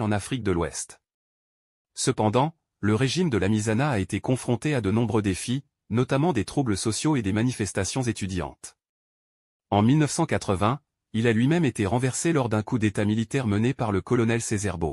en Afrique de l'Ouest. Cependant, le régime de la Misana a été confronté à de nombreux défis, notamment des troubles sociaux et des manifestations étudiantes. En 1980, il a lui-même été renversé lors d'un coup d'état militaire mené par le colonel Bo.